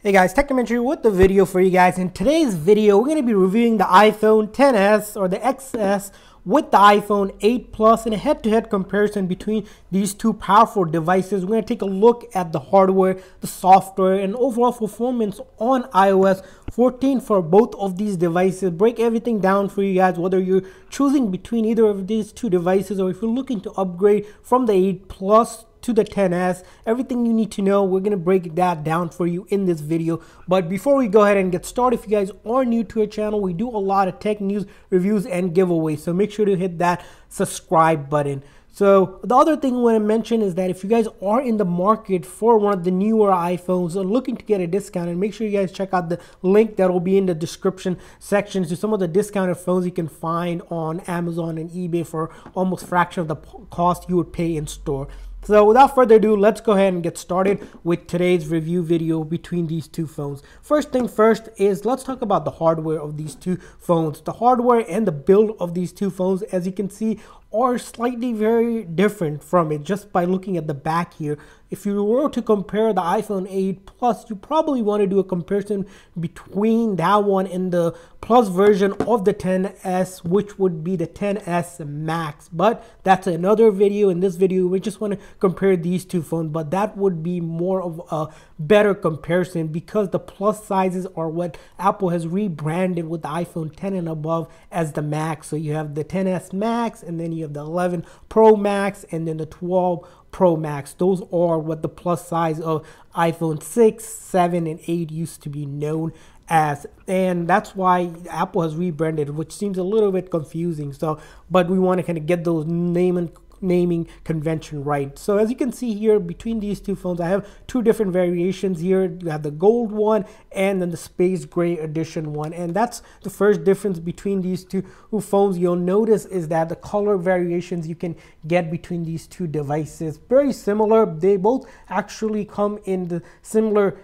Hey guys, Technometry with the video for you guys. In today's video, we're going to be reviewing the iPhone 10s or the XS with the iPhone 8 Plus and a head-to-head -head comparison between these two powerful devices. We're going to take a look at the hardware, the software, and overall performance on iOS 14 for both of these devices. Break everything down for you guys, whether you're choosing between either of these two devices or if you're looking to upgrade from the 8 Plus to the 10S, everything you need to know. We're going to break that down for you in this video. But before we go ahead and get started, if you guys are new to our channel, we do a lot of tech news, reviews, and giveaways. So make sure to hit that subscribe button. So the other thing I want to mention is that if you guys are in the market for one of the newer iPhones or looking to get a discount, and make sure you guys check out the link that will be in the description section to some of the discounted phones you can find on Amazon and eBay for almost fraction of the cost you would pay in store. So without further ado, let's go ahead and get started with today's review video between these two phones. First thing first is let's talk about the hardware of these two phones. The hardware and the build of these two phones, as you can see, are slightly very different from it just by looking at the back here. If you were to compare the iPhone 8 Plus, you probably want to do a comparison between that one and the Plus version of the 10S, which would be the 10S Max. But that's another video. In this video, we just want to compare these two phones, but that would be more of a better comparison because the plus sizes are what Apple has rebranded with the iPhone 10 and above as the Max. So you have the 10s Max, and then you have the 11 Pro Max, and then the 12 Pro Max. Those are what the plus size of iPhone 6, 7, and 8 used to be known as. And that's why Apple has rebranded, which seems a little bit confusing. So, but we want to kind of get those name and naming convention right. So as you can see here between these two phones, I have two different variations here. You have the gold one and then the space gray edition one. And that's the first difference between these two phones you'll notice is that the color variations you can get between these two devices. Very similar. They both actually come in the similar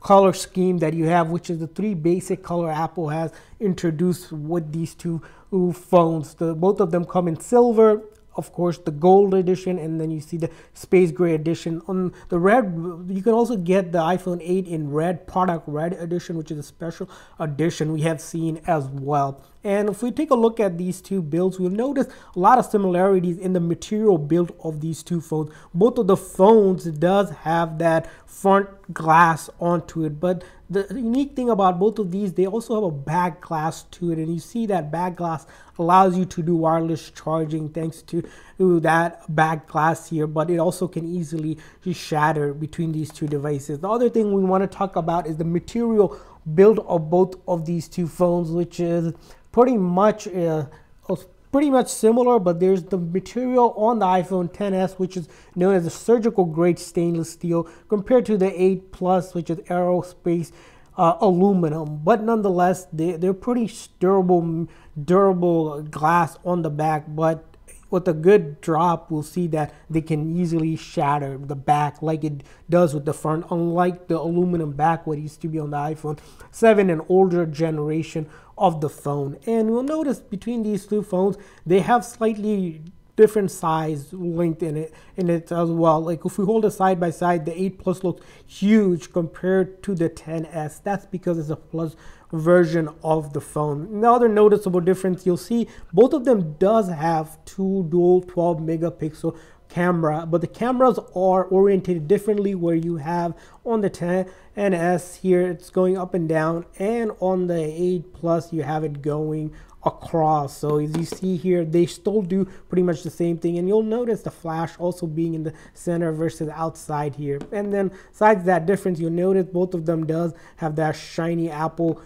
color scheme that you have, which is the three basic color Apple has introduced with these two phones. The, both of them come in silver of course the gold edition and then you see the space gray edition on the red you can also get the iphone 8 in red product red edition which is a special edition we have seen as well and if we take a look at these two builds we'll notice a lot of similarities in the material build of these two phones both of the phones does have that front glass onto it but the unique thing about both of these, they also have a back glass to it. And you see that back glass allows you to do wireless charging thanks to, that back glass here, but it also can easily shatter between these two devices. The other thing we want to talk about is the material build of both of these two phones, which is pretty much uh, pretty much similar, but there's the material on the iPhone 10s, which is known as a surgical grade stainless steel, compared to the 8 Plus, which is aerospace uh, aluminum. But nonetheless, they, they're pretty durable, durable glass on the back. But with a good drop, we'll see that they can easily shatter the back like it does with the front, unlike the aluminum back what used to be on the iPhone 7 and older generation of the phone. And we'll notice between these two phones, they have slightly different size linked in it in it as well. Like if we hold it side by side, the 8 Plus looks huge compared to the 10s. That's because it's a Plus version of the phone. Another noticeable difference you'll see both of them does have two dual 12 megapixel camera but the cameras are oriented differently where you have on the 10 s here it's going up and down and on the 8 plus you have it going across. So as you see here, they still do pretty much the same thing. And you'll notice the flash also being in the center versus outside here. And then besides that difference, you'll notice both of them does have that shiny Apple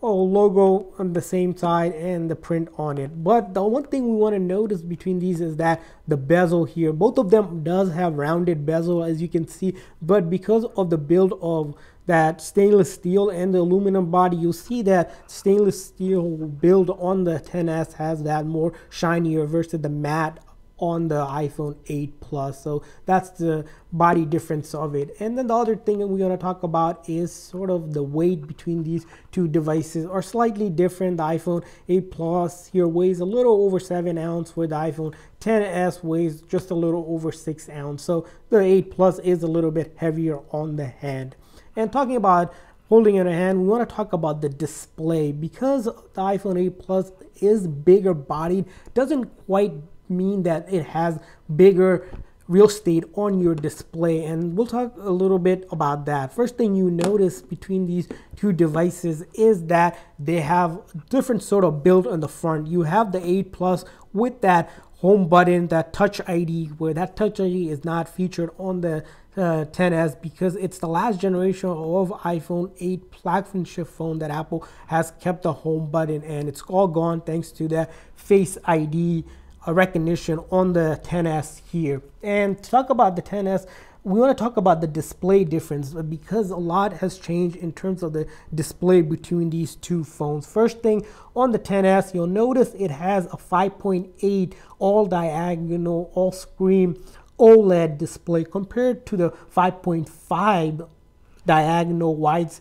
oh, logo on the same side and the print on it. But the one thing we want to notice between these is that the bezel here, both of them does have rounded bezel as you can see, but because of the build of that stainless steel and the aluminum body, you'll see that stainless steel build on the 10S has that more shinier versus the matte on the iPhone 8 Plus. So that's the body difference of it. And then the other thing that we're going to talk about is sort of the weight between these two devices are slightly different. The iPhone 8 Plus here weighs a little over 7 ounce, where the iPhone 10s weighs just a little over 6 ounce. So the 8 Plus is a little bit heavier on the hand. And talking about holding in a hand, we want to talk about the display because the iPhone 8 Plus is bigger bodied, doesn't quite mean that it has bigger real estate on your display and we'll talk a little bit about that first thing you notice between these two devices is that they have different sort of build on the front you have the 8 plus with that home button that touch id where that touch id is not featured on the 10s uh, because it's the last generation of iPhone 8 platform shift phone that Apple has kept the home button and it's all gone thanks to the Face ID uh, recognition on the 10s here. And to talk about the 10s, we want to talk about the display difference because a lot has changed in terms of the display between these two phones. First thing on the 10s, you'll notice it has a 5.8 all diagonal all screen OLED display compared to the 5.5 diagonal widescreen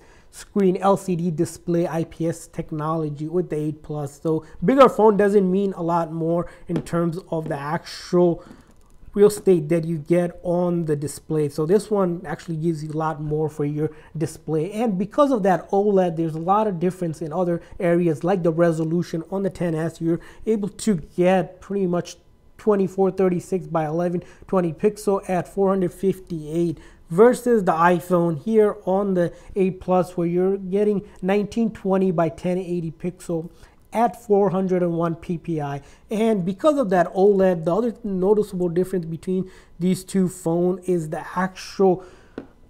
LCD display IPS technology with the 8 Plus. So bigger phone doesn't mean a lot more in terms of the actual real estate that you get on the display. So this one actually gives you a lot more for your display. And because of that OLED, there's a lot of difference in other areas like the resolution on the 10S. You're able to get pretty much 2436 by 1120 pixel at 458 versus the iPhone here on the 8 Plus where you're getting 1920 by 1080 pixel at 401 ppi and because of that OLED the other noticeable difference between these two phones is the actual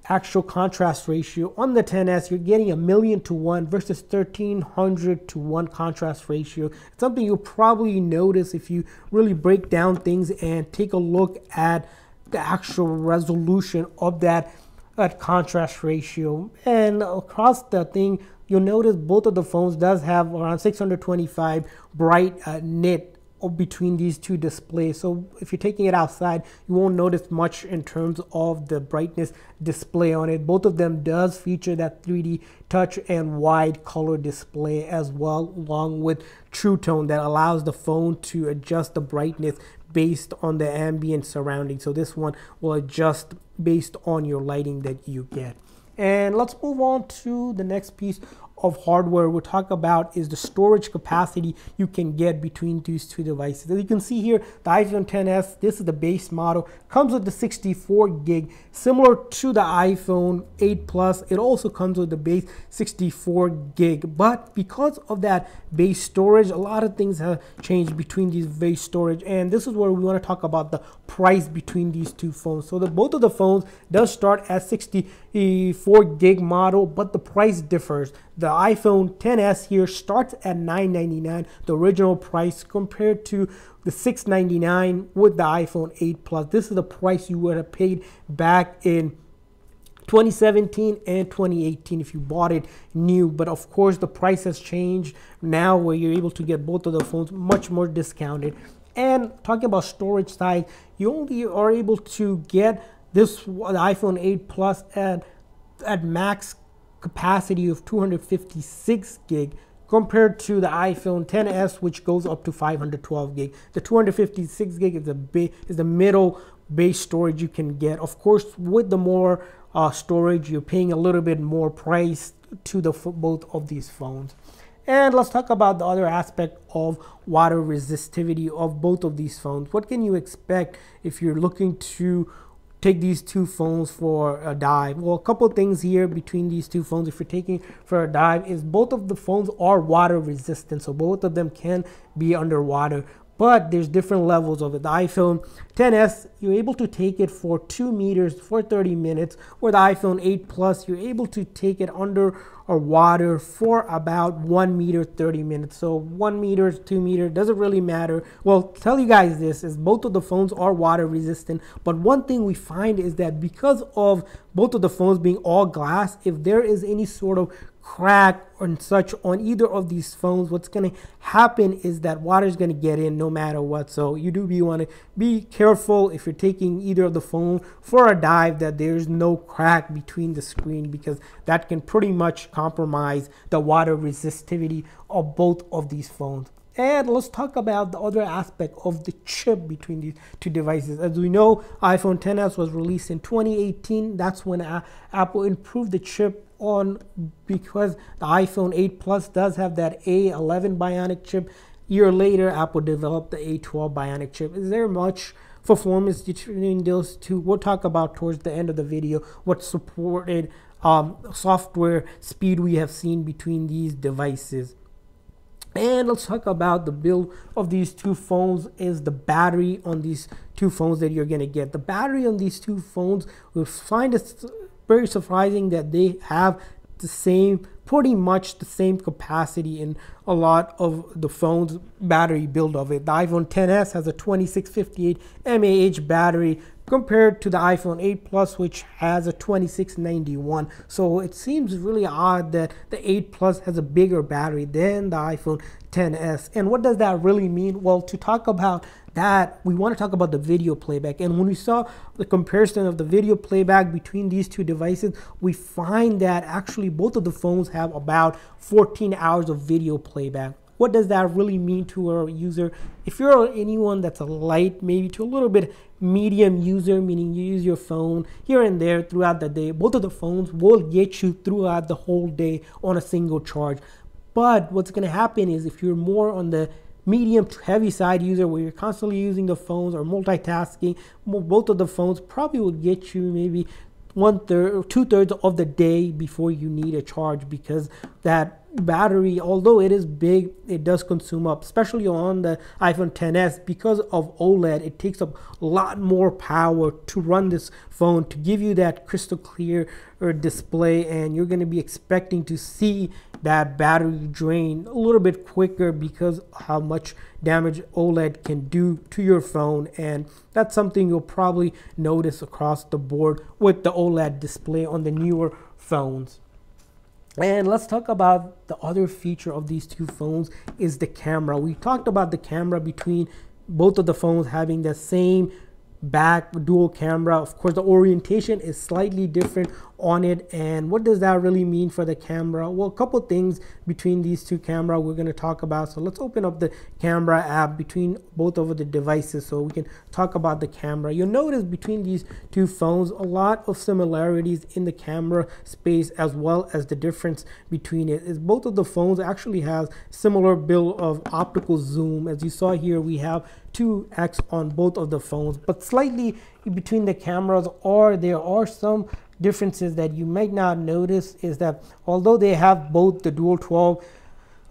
actual contrast ratio on the 10s you're getting a million to one versus 1300 to one contrast ratio it's something you'll probably notice if you really break down things and take a look at the actual resolution of that that contrast ratio and across the thing you'll notice both of the phones does have around 625 bright uh, nit between these two displays. So if you're taking it outside, you won't notice much in terms of the brightness display on it. Both of them does feature that 3D touch and wide color display as well, along with True Tone that allows the phone to adjust the brightness based on the ambient surrounding. So this one will adjust based on your lighting that you get. And let's move on to the next piece of hardware we'll talk about is the storage capacity you can get between these two devices. As you can see here, the iPhone 10s, this is the base model, comes with the 64 gig, similar to the iPhone 8 Plus. It also comes with the base 64 gig, but because of that base storage, a lot of things have changed between these base storage, and this is where we want to talk about the price between these two phones. So the both of the phones does start at 64 gig model, but the price differs. The iPhone 10s here starts at 999 the original price compared to the 699 with the iPhone 8 Plus. This is the price you would have paid back in 2017 and 2018 if you bought it new but of course the price has changed now where you're able to get both of the phones much more discounted and talking about storage size you only are able to get this iphone 8 plus at at max capacity of 256 gig compared to the iPhone 10s which goes up to 512 gig. The 256 gig is the is the middle base storage you can get. Of course, with the more uh, storage, you're paying a little bit more price to the both of these phones. And let's talk about the other aspect of water resistivity of both of these phones. What can you expect if you're looking to take these two phones for a dive. Well, a couple things here between these two phones, if you're taking for a dive, is both of the phones are water resistant. So both of them can be underwater but there's different levels of it. The iPhone 10s, you're able to take it for two meters for 30 minutes, or the iPhone 8 Plus, you're able to take it under or water for about one meter 30 minutes. So one meter, two meter, doesn't really matter. Well, tell you guys this is both of the phones are water resistant, but one thing we find is that because of both of the phones being all glass, if there is any sort of crack and such on either of these phones, what's going to happen is that water is going to get in no matter what. So you do be want to be careful if you're taking either of the phone for a dive that there's no crack between the screen because that can pretty much compromise the water resistivity of both of these phones. And let's talk about the other aspect of the chip between these two devices. As we know, iPhone 10s was released in 2018. That's when Apple improved the chip on because the iPhone 8 Plus does have that A11 Bionic chip. Year later, Apple developed the A12 Bionic chip. Is there much performance between those two? We'll talk about towards the end of the video what supported um, software speed we have seen between these devices. And let's talk about the build of these two phones is the battery on these two phones that you're going to get. The battery on these two phones will find a very surprising that they have the same pretty much the same capacity in a lot of the phone's battery build of it. The iPhone 10s has a 2658 mAh battery compared to the iPhone 8 Plus, which has a 2691. So it seems really odd that the 8 Plus has a bigger battery than the iPhone 10s. And what does that really mean? Well, to talk about that, we want to talk about the video playback. And when we saw the comparison of the video playback between these two devices, we find that actually both of the phones have about 14 hours of video playback what does that really mean to a user? If you're anyone that's a light, maybe to a little bit medium user, meaning you use your phone here and there throughout the day, both of the phones will get you throughout the whole day on a single charge. But what's going to happen is if you're more on the medium to heavy side user where you're constantly using the phones or multitasking, both of the phones probably will get you maybe one third or two thirds of the day before you need a charge because that battery although it is big it does consume up especially on the iphone 10s because of oled it takes up a lot more power to run this phone to give you that crystal clear uh, display and you're going to be expecting to see that battery drain a little bit quicker because how much damage oled can do to your phone and that's something you'll probably notice across the board with the oled display on the newer phones and let's talk about the other feature of these two phones is the camera. We talked about the camera between both of the phones having the same back dual camera of course the orientation is slightly different on it and what does that really mean for the camera well a couple things between these two camera we're going to talk about so let's open up the camera app between both of the devices so we can talk about the camera you'll notice between these two phones a lot of similarities in the camera space as well as the difference between it is both of the phones actually has similar bill of optical zoom as you saw here we have 2x on both of the phones but slightly between the cameras or there are some differences that you might not notice is that although they have both the dual 12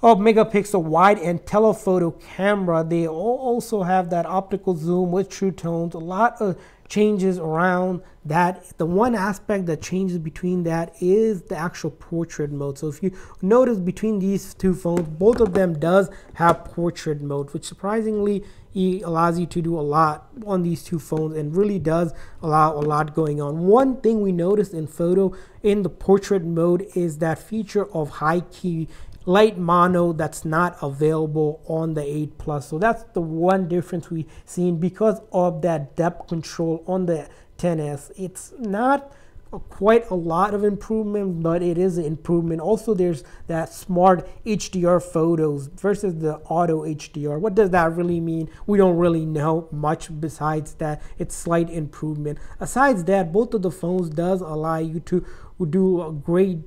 uh, megapixel wide and telephoto camera, they also have that optical zoom with true tones, a lot of changes around that. The one aspect that changes between that is the actual portrait mode. So if you notice between these two phones, both of them does have portrait mode, which surprisingly it allows you to do a lot on these two phones and really does allow a lot going on. One thing we noticed in photo in the portrait mode is that feature of high key light mono that's not available on the 8 plus so that's the one difference we've seen because of that depth control on the 10s it's not quite a lot of improvement, but it is an improvement. Also, there's that smart HDR photos versus the auto HDR. What does that really mean? We don't really know much besides that. It's slight improvement. Besides that, both of the phones does allow you to do a great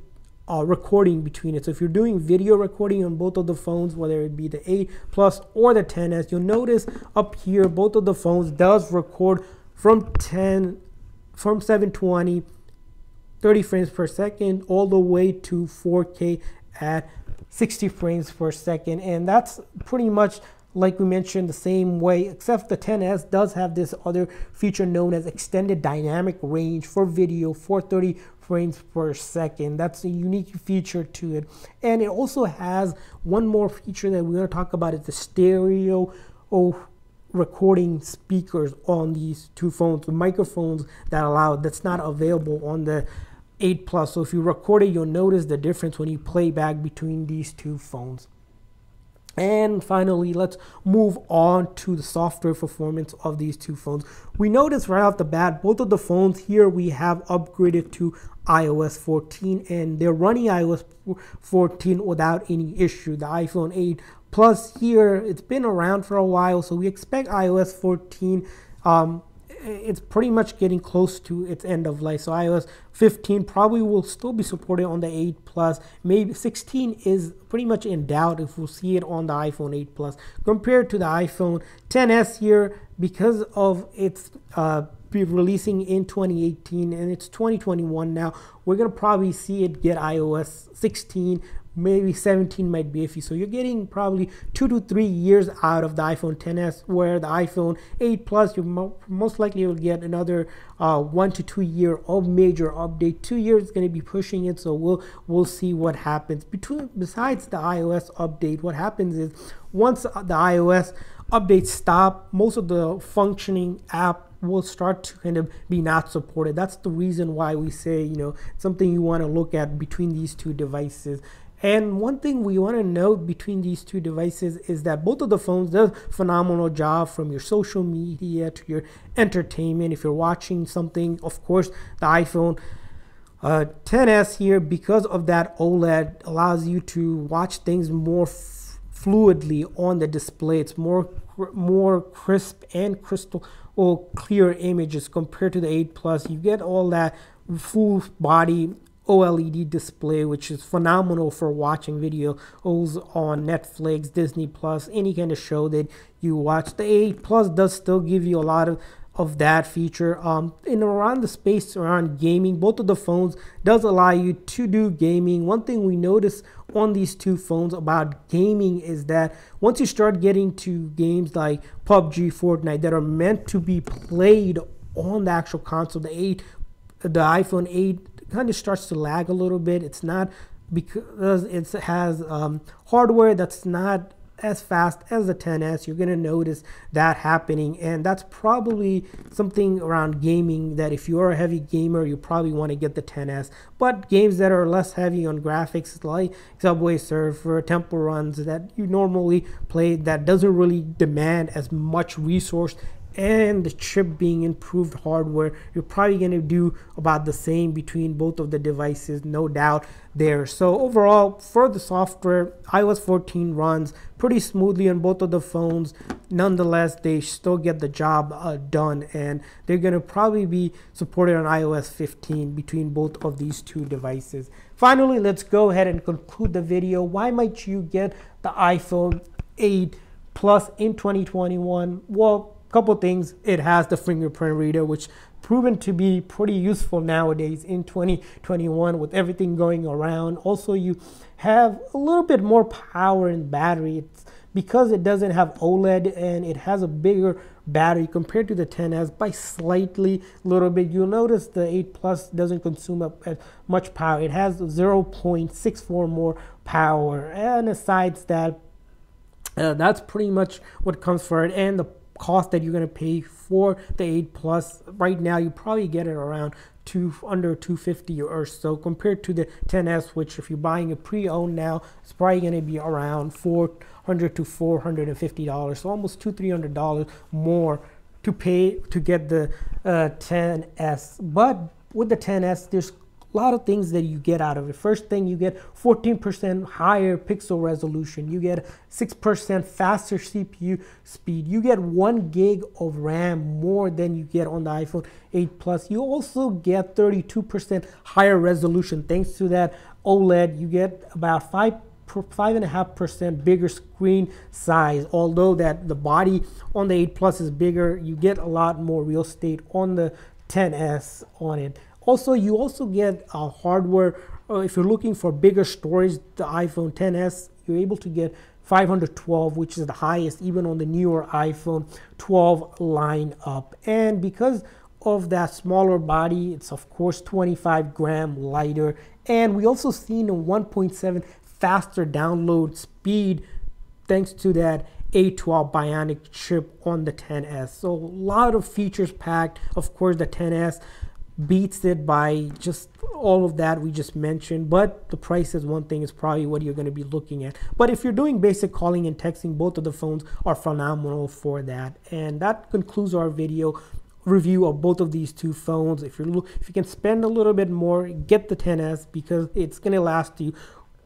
uh, recording between it. So if you're doing video recording on both of the phones, whether it be the 8 Plus or the 10s, you'll notice up here both of the phones does record from 10 from 720 30 frames per second all the way to 4K at 60 frames per second. And that's pretty much like we mentioned the same way except the 10s does have this other feature known as extended dynamic range for video 430 frames per second that's a unique feature to it and it also has one more feature that we're going to talk about is the stereo oh, recording speakers on these two phones, the microphones that allow that's not available on the 8 Plus. So if you record it, you'll notice the difference when you play back between these two phones. And finally, let's move on to the software performance of these two phones. We notice right off the bat, both of the phones here we have upgraded to iOS 14 and they're running iOS 14 without any issue. The iPhone 8 Plus here, it's been around for a while, so we expect iOS 14. Um, it's pretty much getting close to its end of life. So iOS 15 probably will still be supported on the 8 Plus. Maybe 16 is pretty much in doubt if we'll see it on the iPhone 8 Plus compared to the iPhone 10s here because of its uh, be releasing in 2018 and it's 2021 now we're going to probably see it get ios 16 maybe 17 might be iffy. So you're getting probably two to three years out of the iPhone 10s, where the iPhone 8 Plus, you mo most likely will get another uh, one to two year of major update. Two years is going to be pushing it, so we'll we'll see what happens. Between besides the iOS update, what happens is once uh, the iOS updates stop, most of the functioning app will start to kind of be not supported. That's the reason why we say, you know, something you want to look at between these two devices and one thing we want to note between these two devices is that both of the phones does phenomenal job from your social media to your entertainment. If you're watching something, of course, the iPhone uh, 10s here because of that OLED allows you to watch things more fluidly on the display. It's more more crisp and crystal or clear images compared to the 8 Plus. You get all that full body OLED display, which is phenomenal for watching videos on Netflix, Disney Plus, any kind of show that you watch. The 8 Plus does still give you a lot of of that feature um in around the space around gaming both of the phones does allow you to do gaming one thing we notice on these two phones about gaming is that once you start getting to games like PUBG Fortnite that are meant to be played on the actual console the 8 the iPhone 8 kind of starts to lag a little bit. It's not because it has um, hardware that's not as fast as the 10s you're going to notice that happening and that's probably something around gaming that if you're a heavy gamer you probably want to get the 10s but games that are less heavy on graphics like subway surfer temple runs that you normally play that doesn't really demand as much resource and the chip being improved hardware you're probably going to do about the same between both of the devices no doubt there so overall for the software ios 14 runs pretty smoothly on both of the phones nonetheless they still get the job uh, done and they're going to probably be supported on ios 15 between both of these two devices finally let's go ahead and conclude the video why might you get the iphone 8 plus in 2021 well couple things it has the fingerprint reader which proven to be pretty useful nowadays in 2021 with everything going around also you have a little bit more power in battery it's because it doesn't have oled and it has a bigger battery compared to the 10s by slightly little bit you'll notice the 8 plus doesn't consume up as much power it has 0.64 more power and besides that uh, that's pretty much what comes for it and the cost that you're going to pay for the 8 Plus, right now you probably get it around two under 250 or so compared to the 10S, which if you're buying a pre-owned now, it's probably going to be around 400 to 450 dollars, so almost two 300 dollars more to pay to get the uh, 10S. But with the 10S, there's a lot of things that you get out of it. First thing, you get 14% higher pixel resolution, you get 6% faster CPU speed, you get 1 gig of RAM more than you get on the iPhone 8 Plus. You also get 32% higher resolution thanks to that OLED. You get about 5 five and a half percent bigger screen size although that the body on the 8 plus is bigger you get a lot more real estate on the 10s on it also, you also get a uh, hardware, uh, if you're looking for bigger storage, the iPhone 10s, you're able to get 512, which is the highest even on the newer iPhone 12 line up. And because of that smaller body, it's of course 25 gram lighter. And we also seen a 1.7 faster download speed thanks to that A12 Bionic chip on the 10S. So a lot of features packed. Of course, the 10S beats it by just all of that we just mentioned but the price is one thing is probably what you're going to be looking at but if you're doing basic calling and texting both of the phones are phenomenal for that and that concludes our video review of both of these two phones if you're if you can spend a little bit more get the 10s because it's going to last you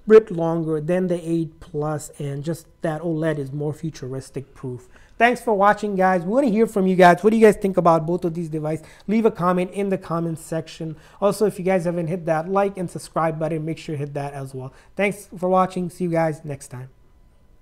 bit longer than the 8 Plus and just that OLED is more futuristic proof. Thanks for watching guys. We want to hear from you guys. What do you guys think about both of these devices? Leave a comment in the comment section. Also, if you guys haven't hit that like and subscribe button, make sure you hit that as well. Thanks for watching. See you guys next time.